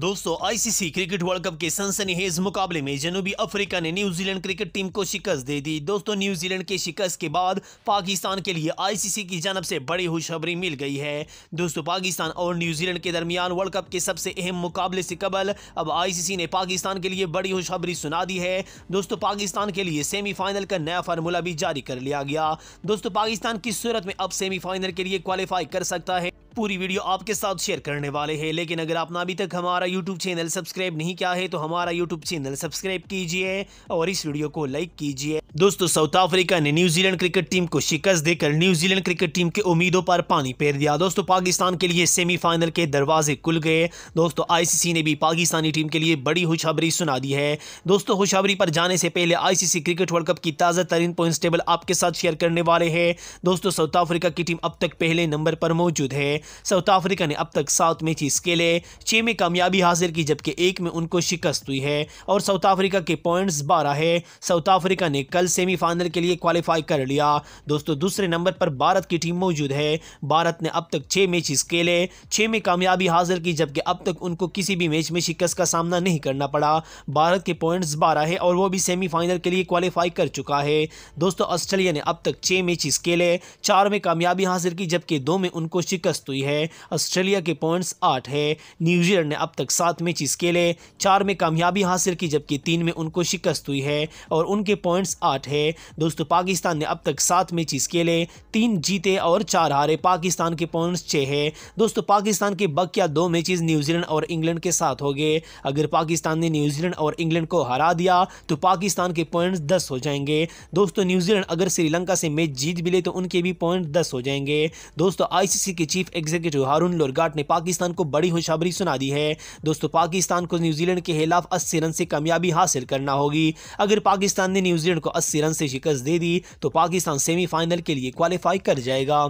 दोस्तों ICC cricket world cup के सनसनीखेज मुकाबले में जनूबी अफ्रीका ने न्यूजीलैंड क्रिकेट टीम को शिकस्त दे दी दोस्तों न्यूजीलैंड के शिकस्त के बाद पाकिस्तान के लिए आईसीसी की जानब से बड़ी खुशखबरी मिल गई है दोस्तों पाकिस्तान और न्यूजीलैंड के दरमियान वर्ल्ड कप के सबसे अहम मुकाबले से कबल अब आई ने पाकिस्तान के लिए बड़ी खुशखबरी सुना दी है दोस्तों पाकिस्तान के लिए सेमीफाइनल का नया फार्मूला भी जारी कर लिया गया दोस्तों पाकिस्तान की सूरत में अब सेमीफाइनल के लिए क्वालिफाई कर सकता है पूरी वीडियो आपके साथ शेयर करने वाले हैं लेकिन अगर आपने अभी तक हमारा यूट्यूब चैनल सब्सक्राइब नहीं किया है तो हमारा यूट्यूब चैनल सब्सक्राइब कीजिए और इस वीडियो को लाइक कीजिए दोस्तों साउथ अफ्रीका ने न्यूजीलैंड क्रिकेट टीम को शिकस्त देकर न्यूजीलैंड क्रिकेट टीम के उम्मीदों पर पानी फेर दिया दोस्तों पाकिस्तान के लिए सेमीफाइनल के दरवाजे खुल गए दोस्तों आईसीसी ने भी पाकिस्तानी टीम के लिए बड़ी खुशखबरी सुना दी है दोस्तों खुशखबरी पर जाने से पहले आईसीसी क्रिकेट वर्ल्ड कप की ताज़ा तरीन पॉइंट्स टेबल आपके साथ शेयर करने वाले हैं दोस्तों साउथ अफ्रीका की टीम अब तक पहले नंबर पर मौजूद है साउथ अफ्रीका ने अब तक सात मैचेस खेले छह में कामयाबी हासिल की जबकि एक में उनको शिकस्त हुई है और साउथ अफ्रीका के पॉइंट्स बारह है साउथ अफ्रीका ने कल कल सेमीफाइनल के लिए क्वालिफाई कर लिया दोस्तों दूसरे नंबर पर भारत की टीम मौजूद है भारत ने अब तक छह मैच खेले छह में कामयाबी हासिल की जबकि अब तक उनको किसी भी मैच में शिकस्त का सामना नहीं करना पड़ा भारत के पॉइंट्स बारह है और वो भी सेमीफाइनल के लिए क्वालिफाई कर चुका है दोस्तों ऑस्ट्रेलिया ने अब तक छह मैच खेले चार में कामयाबी हासिल की जबकि दो में उनको शिकस्त हुई है ऑस्ट्रेलिया के पॉइंट्स आठ है न्यूजीलैंड ने अब तक सात मैच खेले चार में कामयाबी हासिल की जबकि तीन में उनको शिकस्त हुई है और उनके पॉइंट्स आठ आठ है दोस्तों पाकिस्तान ने अब तक सात मैचेस खेले तीन जीते और चार हारे पाकिस्तान के पॉइंट्स छः है दोस्तों पाकिस्तान के बकिया दो मैचेस न्यूजीलैंड और इंग्लैंड के साथ हो गए अगर पाकिस्तान ने न्यूजीलैंड और इंग्लैंड को हरा दिया तो पाकिस्तान के पॉइंट्स दस हो जाएंगे दोस्तों न्यूजीलैंड अगर श्रीलंका से मैच जीत भी ले तो उनके भी पॉइंट दस हो जाएंगे दोस्तों आईसीसी के चीफ एग्जीक्यूटिव हारून लोरगाट ने पाकिस्तान को बड़ी खुशखबरी सुना दी है दोस्तों पाकिस्तान को न्यूजीलैंड के खिलाफ अस्सी रन से कामयाबी हासिल करना होगी अगर पाकिस्तान ने न्यूजीलैंड को अस्सी रन से शिकस्त दे दी तो पाकिस्तान सेमीफाइनल के लिए क्वालिफाई कर जाएगा